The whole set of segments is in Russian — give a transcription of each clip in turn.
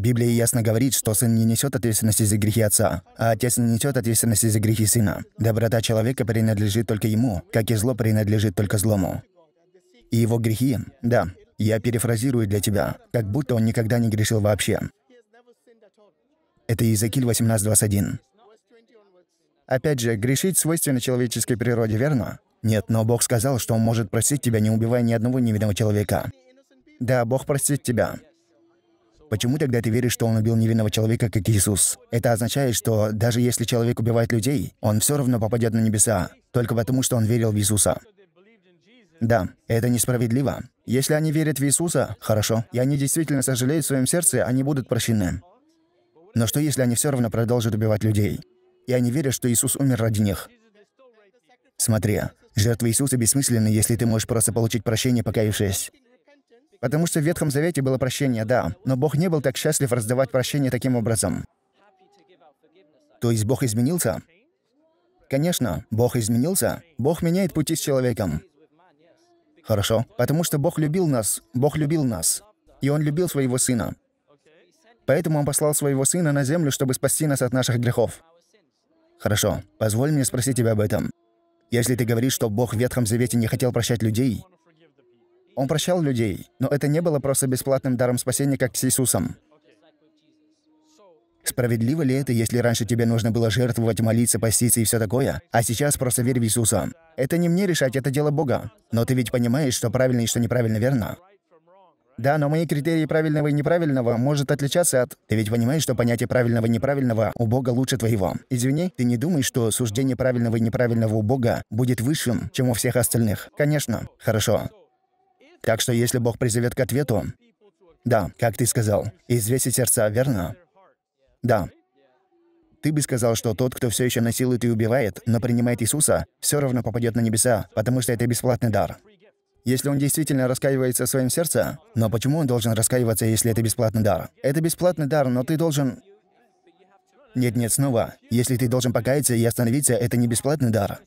Библия ясно говорит, что сын не несет ответственности за грехи отца, а отец не несет ответственности за грехи сына. Доброта человека принадлежит только ему, как и зло принадлежит только злому. И его грехи, да, я перефразирую для тебя, как будто он никогда не грешил вообще. Это Иезекииль 18.21. Опять же, грешить свойственно человеческой природе, верно? Нет, но Бог сказал, что Он может простить тебя, не убивая ни одного невинного человека. Да, Бог простит тебя. Почему тогда ты веришь, что он убил невинного человека, как Иисус? Это означает, что даже если человек убивает людей, он все равно попадет на небеса, только потому, что он верил в Иисуса. Да, это несправедливо. Если они верят в Иисуса, хорошо, и они действительно сожалеют в своем сердце, они будут прощены. Но что, если они все равно продолжат убивать людей? И они верят, что Иисус умер ради них? Смотри, жертвы Иисуса бессмысленны, если ты можешь просто получить прощение, покаявшись. Потому что в Ветхом Завете было прощение, да, но Бог не был так счастлив раздавать прощение таким образом. То есть Бог изменился? Конечно, Бог изменился. Бог меняет пути с человеком. Хорошо. Потому что Бог любил нас. Бог любил нас. И Он любил своего Сына. Поэтому Он послал своего Сына на землю, чтобы спасти нас от наших грехов. Хорошо. Позволь мне спросить тебя об этом. Если ты говоришь, что Бог в Ветхом Завете не хотел прощать людей, он прощал людей, но это не было просто бесплатным даром спасения, как с Иисусом. Справедливо ли это, если раньше тебе нужно было жертвовать, молиться, поститься и все такое, а сейчас просто верь в Иисуса? Это не мне решать, это дело Бога. Но ты ведь понимаешь, что правильно и что неправильно верно. Да, но мои критерии правильного и неправильного может отличаться от... Ты ведь понимаешь, что понятие правильного и неправильного у Бога лучше твоего. Извини, ты не думаешь, что суждение правильного и неправильного у Бога будет высшим, чем у всех остальных? Конечно. Хорошо. Так что если Бог призовет к ответу, да, как ты сказал, извесить сердца, верно? Да. Ты бы сказал, что тот, кто все еще насилует и убивает, но принимает Иисуса, все равно попадет на небеса, потому что это бесплатный дар. Если он действительно раскаивается в своем сердце, но почему он должен раскаиваться, если это бесплатный дар? Это бесплатный дар, но ты должен... Нет-нет, снова. Если ты должен покаяться и остановиться, это не бесплатный дар.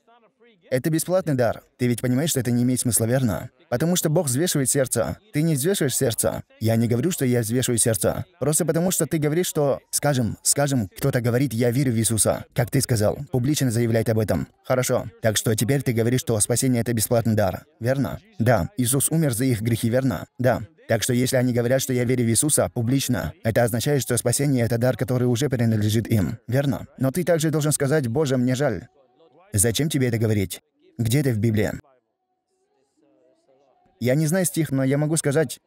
Это бесплатный дар. Ты ведь понимаешь, что это не имеет смысла, верно? Потому что Бог взвешивает сердце. Ты не взвешиваешь сердце. Я не говорю, что я взвешиваю сердце. Просто потому, что ты говоришь, что... Скажем, скажем, кто-то говорит, я верю в Иисуса. Как ты сказал, публично заявлять об этом. Хорошо. Так что теперь ты говоришь, что спасение — это бесплатный дар. Верно? Да. Иисус умер за их грехи, верно? Да. Так что если они говорят, что я верю в Иисуса публично, это означает, что спасение — это дар, который уже принадлежит им. Верно? Но ты также должен сказать, «Боже, мне жаль». Зачем тебе это говорить? Где это в Библии? Я не знаю стих, но я могу сказать,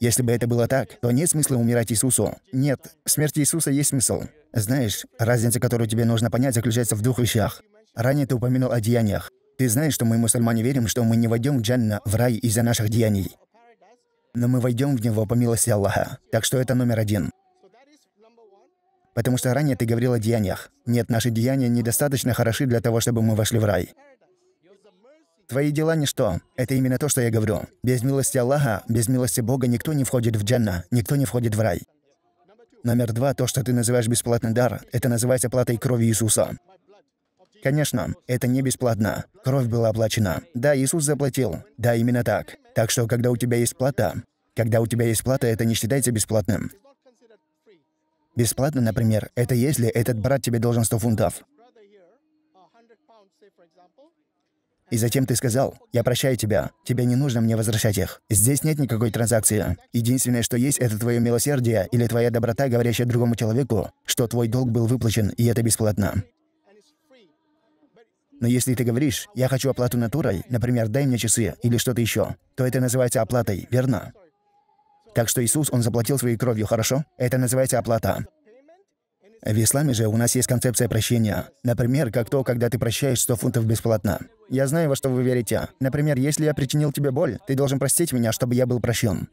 если бы это было так, то нет смысла умирать Иисусу. Нет, в смерти Иисуса есть смысл. Знаешь, разница, которую тебе нужно понять, заключается в двух вещах. Ранее ты упомянул о деяниях. Ты знаешь, что мы, мусульмане, верим, что мы не войдем в Джанна, в рай из-за наших деяний. Но мы войдем в него по милости Аллаха. Так что это номер один. Потому что ранее ты говорил о деяниях. Нет, наши деяния недостаточно хороши для того, чтобы мы вошли в рай. Твои дела – ничто. Это именно то, что я говорю. Без милости Аллаха, без милости Бога никто не входит в джанна, никто не входит в рай. Номер два – то, что ты называешь бесплатный дар, это называется платой крови Иисуса. Конечно, это не бесплатно. Кровь была оплачена. Да, Иисус заплатил. Да, именно так. Так что, когда у тебя есть плата, когда у тебя есть плата, это не считается бесплатным. Бесплатно, например, это если этот брат тебе должен 100 фунтов. И затем ты сказал, я прощаю тебя, тебе не нужно мне возвращать их. Здесь нет никакой транзакции. Единственное, что есть, это твое милосердие или твоя доброта, говорящая другому человеку, что твой долг был выплачен, и это бесплатно. Но если ты говоришь, я хочу оплату натурой, например, дай мне часы или что-то еще, то это называется оплатой, верно? Так что Иисус, Он заплатил своей кровью, хорошо? Это называется оплата. В исламе же у нас есть концепция прощения. Например, как то, когда ты прощаешь 100 фунтов бесплатно. Я знаю, во что вы верите. Например, если я причинил тебе боль, ты должен простить меня, чтобы я был прощен.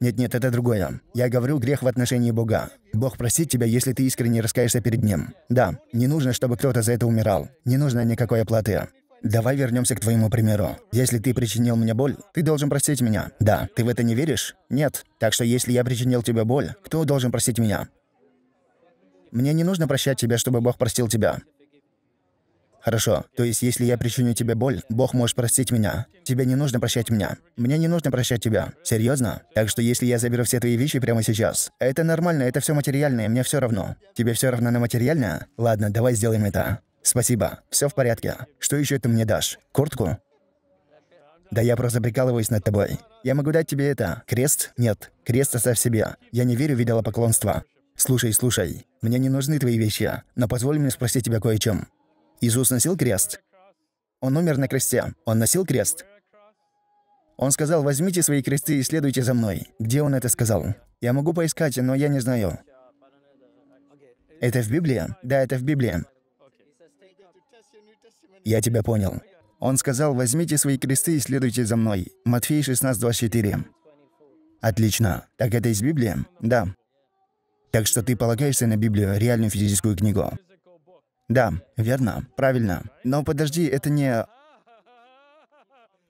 Нет-нет, это другое. Я говорю грех в отношении Бога. Бог простит тебя, если ты искренне раскаешься перед Ним. Да, не нужно, чтобы кто-то за это умирал. Не нужно никакой оплаты. Давай вернемся к твоему примеру. Если ты причинил мне боль, ты должен простить меня. Да, ты в это не веришь? Нет. Так что если я причинил тебе боль, кто должен простить меня? Мне не нужно прощать тебя, чтобы Бог простил тебя. Хорошо. То есть, если я причиню тебе боль, Бог может простить меня. Тебе не нужно прощать меня. Мне не нужно прощать тебя. Серьезно? Так что, если я заберу все твои вещи прямо сейчас, это нормально, это все материальное, мне все равно. Тебе все равно на материальное? Ладно, давай сделаем это. Спасибо, все в порядке. Что еще ты мне дашь? Куртку? Да я просто прикалываюсь над тобой. Я могу дать тебе это. Крест? Нет. Крест оставь себе. Я не верю в идолопоклонство. Слушай, слушай. Мне не нужны твои вещи, но позволь мне спросить тебя кое о чем. Иисус носил крест? Он умер на кресте. Он носил крест? Он сказал, возьмите свои кресты и следуйте за мной. Где он это сказал? Я могу поискать, но я не знаю. Это в Библии? Да, это в Библии. «Я тебя понял». Он сказал, возьмите свои кресты и следуйте за мной. Матфей 16.24. Отлично. Так это из Библии? Да. Так что ты полагаешься на Библию, реальную физическую книгу? Да, верно, правильно. Но подожди, это не...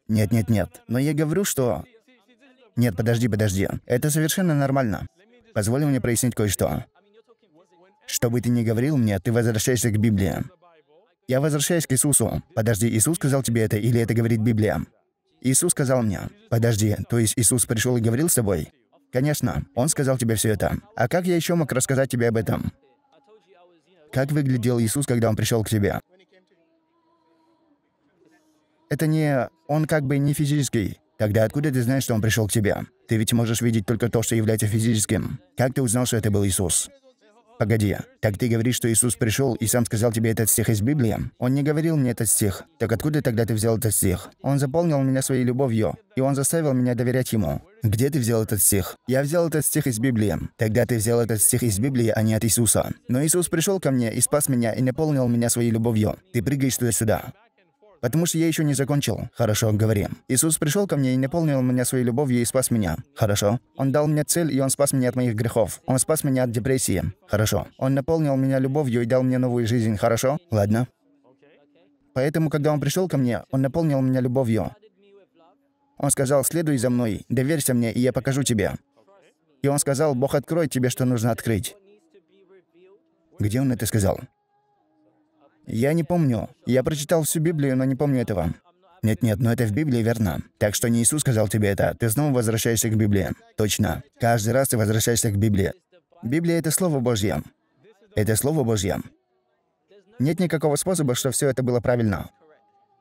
Нет-нет-нет. Но я говорю, что... Нет, подожди, подожди. Это совершенно нормально. Позволь мне прояснить кое-что. Что бы ты ни говорил мне, ты возвращаешься к Библии. Я возвращаюсь к Иисусу. Подожди, Иисус сказал тебе это, или это говорит Библия? Иисус сказал мне, подожди, то есть Иисус пришел и говорил с тобой? Конечно, Он сказал тебе все это. А как я еще мог рассказать тебе об этом? Как выглядел Иисус, когда Он пришел к тебе? Это не... Он как бы не физический. Тогда откуда ты знаешь, что Он пришел к тебе? Ты ведь можешь видеть только то, что является физическим. Как ты узнал, что это был Иисус? «Погоди, так ты говоришь, что Иисус пришел и сам сказал тебе этот стих из Библии? Он не говорил мне этот стих. Так откуда тогда ты взял этот стих? Он заполнил меня своей любовью, и он заставил меня доверять ему. Где ты взял этот стих? Я взял этот стих из Библии. Тогда ты взял этот стих из Библии, а не от Иисуса. Но Иисус пришел ко мне и спас меня и наполнил меня своей любовью. Ты прыгаешь туда-сюда. Потому что я еще не закончил. Хорошо, говори. Иисус пришел ко мне и наполнил меня своей любовью и спас меня. Хорошо. Он дал мне цель, и Он спас меня от моих грехов. Он спас меня от депрессии. Хорошо. Он наполнил меня любовью и дал мне новую жизнь. Хорошо? Ладно. Поэтому, когда Он пришел ко мне, Он наполнил меня любовью. Он сказал, следуй за мной, доверься мне, и я покажу тебе. И он сказал, Бог откроет тебе, что нужно открыть. Где он это сказал? Я не помню. Я прочитал всю Библию, но не помню этого. Нет-нет, но это в Библии верно. Так что не Иисус сказал тебе это. Ты снова возвращаешься к Библии. Точно. Каждый раз ты возвращаешься к Библии. Библия — это Слово Божье. Это Слово Божье. Нет никакого способа, что все это было правильно.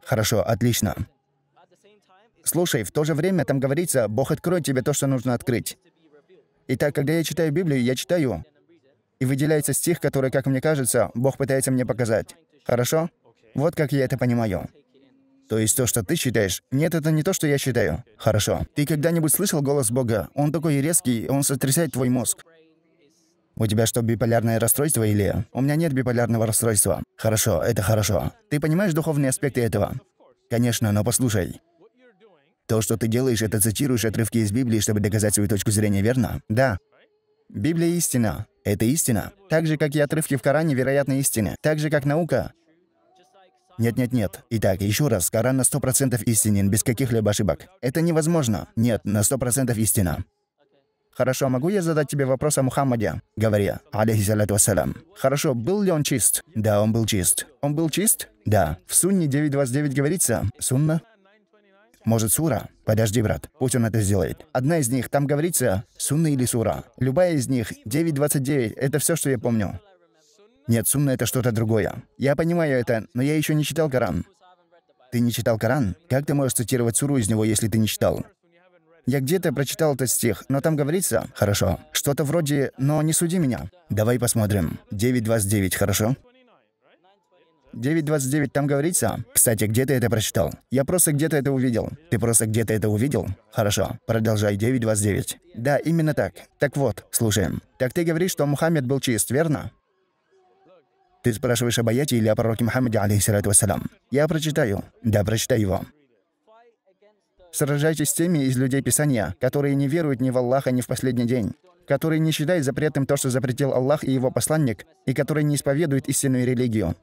Хорошо, отлично. Слушай, в то же время там говорится, Бог откроет тебе то, что нужно открыть. Итак, когда я читаю Библию, я читаю, и выделяется стих, который, как мне кажется, Бог пытается мне показать. Хорошо? Вот как я это понимаю. То есть то, что ты считаешь? Нет, это не то, что я считаю. Хорошо. Ты когда-нибудь слышал голос Бога? Он такой резкий, он сотрясает твой мозг. У тебя что, биполярное расстройство или... У меня нет биполярного расстройства. Хорошо, это хорошо. Ты понимаешь духовные аспекты этого? Конечно, но послушай. То, что ты делаешь, это цитируешь отрывки из Библии, чтобы доказать свою точку зрения, верно? Да. Библия истина. Это истина. Так же, как и отрывки в Коране, вероятно, истины. Так же, как наука. Нет-нет-нет. Итак, еще раз, Коран на 100% истинен, без каких-либо ошибок. Это невозможно. Нет, на 100% истина. «Хорошо, а могу я задать тебе вопрос о Мухаммаде?» Говори, алейхиссалату вассалям. «Хорошо, был ли он чист?» «Да, он был чист». «Он был чист?» «Да». В Сунне 9.29 говорится, «Сунна?» Может, сура? Подожди, брат, пусть он это сделает. Одна из них, там говорится, сунна или сура. Любая из них, 9.29, это все, что я помню. Нет, сунна — это что-то другое. Я понимаю это, но я еще не читал Коран. Ты не читал Коран? Как ты можешь цитировать суру из него, если ты не читал? Я где-то прочитал этот стих, но там говорится... Хорошо. Что-то вроде «но не суди меня». Давай посмотрим. 9.29, хорошо? 9.29 там говорится. Кстати, где ты это прочитал? Я просто где-то это увидел. Ты просто где-то это увидел? Хорошо, продолжай, 9.29. Да, именно так. Так вот, слушаем. Так ты говоришь, что Мухаммед был чист, верно? Ты спрашиваешь об аяте или о пророке Мухаммаде, алейхиссалату вассалам. Я прочитаю. Да, прочитай его. Сражайтесь с теми из людей Писания, которые не веруют ни в Аллаха, ни в последний день, которые не считают запретным то, что запретил Аллах и его посланник, и которые не исповедуют истинную религию.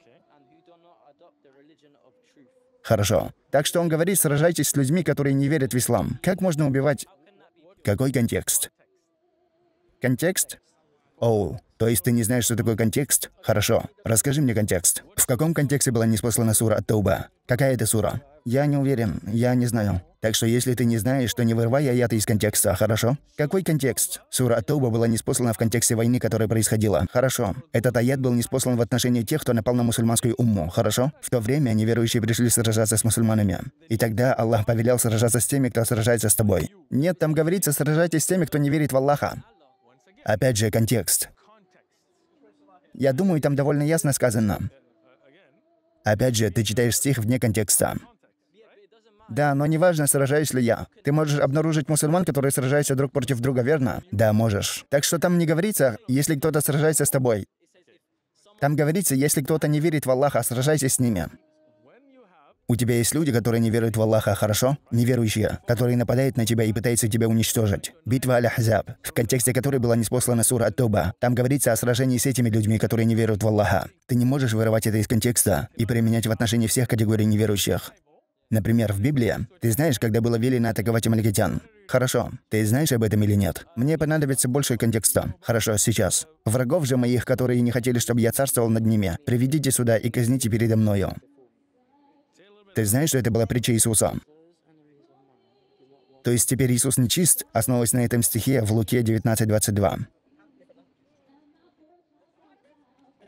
Хорошо. Так что он говорит, сражайтесь с людьми, которые не верят в ислам. Как можно убивать... Какой контекст? Контекст? Оу, то есть ты не знаешь, что такое контекст? Хорошо. Расскажи мне контекст. В каком контексте была неспослана сура от Тауба? Какая это сура? Я не уверен, я не знаю. Так что если ты не знаешь, то не вырывай аяты из контекста, хорошо? Какой контекст? Сура Тауба была неспослана в контексте войны, которая происходила. Хорошо. Этот аят был неспослан в отношении тех, кто напал на мусульманскую умму, хорошо? В то время неверующие пришли сражаться с мусульманами. И тогда Аллах повелел сражаться с теми, кто сражается с тобой. Нет, там говорится, сражайтесь с теми, кто не верит в Аллаха. Опять же, контекст. Я думаю, там довольно ясно сказано. Опять же, ты читаешь стих вне контекста. Да, но неважно, сражаюсь ли я. Ты можешь обнаружить мусульман, которые сражаются друг против друга, верно? Да, можешь. Так что там не говорится, если кто-то сражается с тобой. Там говорится, если кто-то не верит в Аллаха, сражайся с ними. У тебя есть люди, которые не веруют в Аллаха, хорошо? Неверующие, которые нападают на тебя и пытаются тебя уничтожить. Битва Аль-Ахзаб, в контексте которой была неспослана сура Ат-Туба. Там говорится о сражении с этими людьми, которые не веруют в Аллаха. Ты не можешь вырывать это из контекста и применять в отношении всех категорий неверующих. Например, в Библии. Ты знаешь, когда было велено атаковать амаликитян? Хорошо. Ты знаешь об этом или нет? Мне понадобится больше контекста. Хорошо, сейчас. Врагов же моих, которые не хотели, чтобы я царствовал над ними, приведите сюда и казните передо мною. Ты знаешь, что это была притча Иисуса? То есть теперь Иисус не чист, основываясь на этом стихе в Луке 19.22.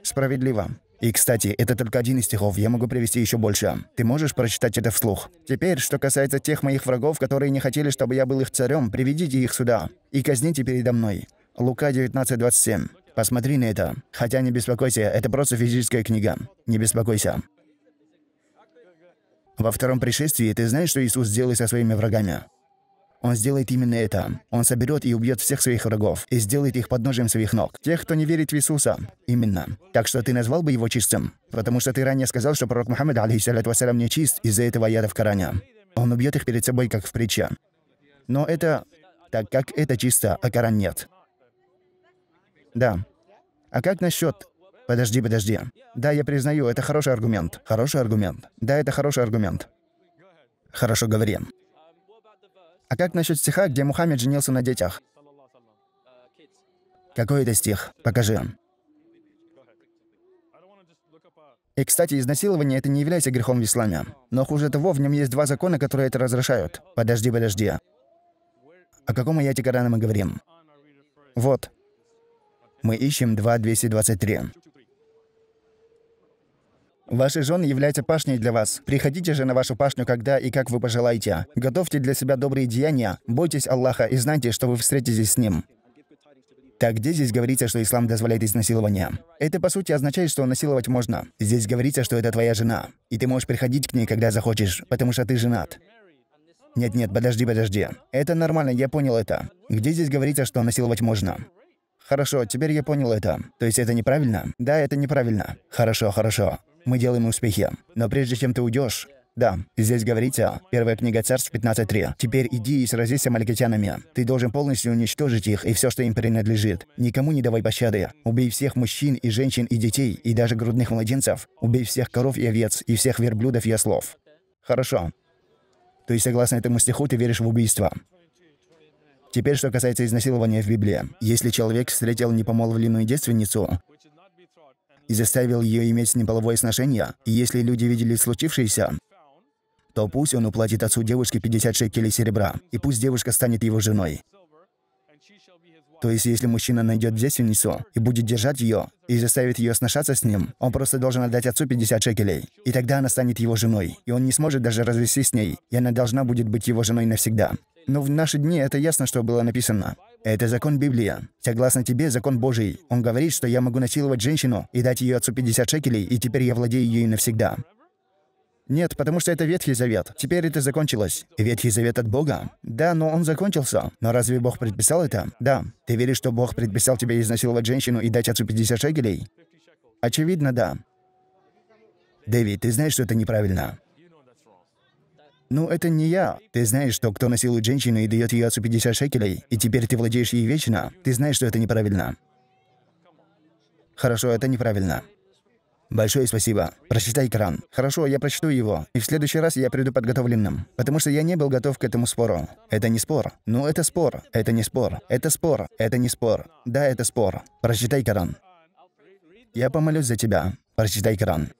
Справедливо. И, кстати, это только один из стихов, я могу привести еще больше. Ты можешь прочитать это вслух? Теперь, что касается тех моих врагов, которые не хотели, чтобы я был их царем, приведите их сюда и казните передо мной. Лука 19.27. Посмотри на это. Хотя не беспокойся, это просто физическая книга. Не беспокойся. Во втором пришествии ты знаешь, что Иисус сделает со своими врагами? Он сделает именно это. Он соберет и убьет всех своих врагов и сделает их подножием своих ног. Тех, кто не верит в Иисуса. Именно. Так что ты назвал бы его чистым? Потому что ты ранее сказал, что пророк Мухаммад, алейхиссалату вассалям, не чист из-за этого яда в Коране. Он убьет их перед собой, как в притче. Но это... Так как это чисто, а Коран нет. Да. А как насчет Подожди, подожди. Да, я признаю, это хороший аргумент. Хороший аргумент. Да, это хороший аргумент. Хорошо, говорим. А как насчет стиха, где Мухаммед женился на детях? Какой это стих? Покажи. И, кстати, изнасилование это не является грехом в исламе. Но хуже того, в нем есть два закона, которые это разрешают. Подожди, подожди. О каком аяте Корана мы говорим? Вот. Мы ищем 2.223. Ваши жены являются пашней для вас. Приходите же на вашу пашню, когда и как вы пожелаете. Готовьте для себя добрые деяния, бойтесь Аллаха и знайте, что вы встретитесь с Ним. Так где здесь говорится, что ислам дозволяет изнасилование? Это по сути означает, что насиловать можно. Здесь говорится, что это твоя жена, и ты можешь приходить к ней, когда захочешь, потому что ты женат. Нет-нет, подожди, подожди. Это нормально, я понял это. Где здесь говорится, что насиловать можно? Хорошо, теперь я понял это. То есть это неправильно? Да, это неправильно. Хорошо, хорошо мы делаем успехи. Но прежде чем ты уйдешь, да, здесь говорится, первая книга царств 15.3. «Теперь иди и сразись с амаликитянами. Ты должен полностью уничтожить их и все, что им принадлежит. Никому не давай пощады. Убей всех мужчин и женщин и детей, и даже грудных младенцев. Убей всех коров и овец, и всех верблюдов и ослов». Хорошо. То есть, согласно этому стиху, ты веришь в убийство. Теперь, что касается изнасилования в Библии. Если человек встретил непомолвленную девственницу, и заставил ее иметь с ним половое сношение, и если люди видели случившееся, то пусть он уплатит отцу девушки 50 шекелей серебра, и пусть девушка станет его женой. То есть, если мужчина найдет девственницу и будет держать ее, и заставит ее сношаться с ним, он просто должен отдать отцу 50 шекелей. И тогда она станет его женой, и он не сможет даже развестись с ней, и она должна будет быть его женой навсегда. Но в наши дни это ясно, что было написано. Это закон Библии. Согласно тебе, закон Божий. Он говорит, что я могу насиловать женщину и дать ее отцу 50 шекелей, и теперь я владею ею навсегда. Нет, потому что это Ветхий Завет. Теперь это закончилось. Ветхий Завет от Бога? Да, но он закончился. Но разве Бог предписал это? Да. Ты веришь, что Бог предписал тебе изнасиловать женщину и дать отцу 50 шекелей? Очевидно, да. Дэвид, ты знаешь, что это неправильно. «Ну, это не я. Ты знаешь, что кто насилует женщину и дает ее отцу 50 шекелей, и теперь ты владеешь ей вечно. Ты знаешь, что это неправильно». «Хорошо, это неправильно». Большое спасибо. Прочитай Коран. Хорошо, я прочту его. И в следующий раз я приду подготовленным. Потому что я не был готов к этому спору. Это не спор. Ну, это спор. Это не спор. Это спор. Это не спор. Да, это спор. Прочитай Коран. Я помолюсь за тебя. Прочитай Коран.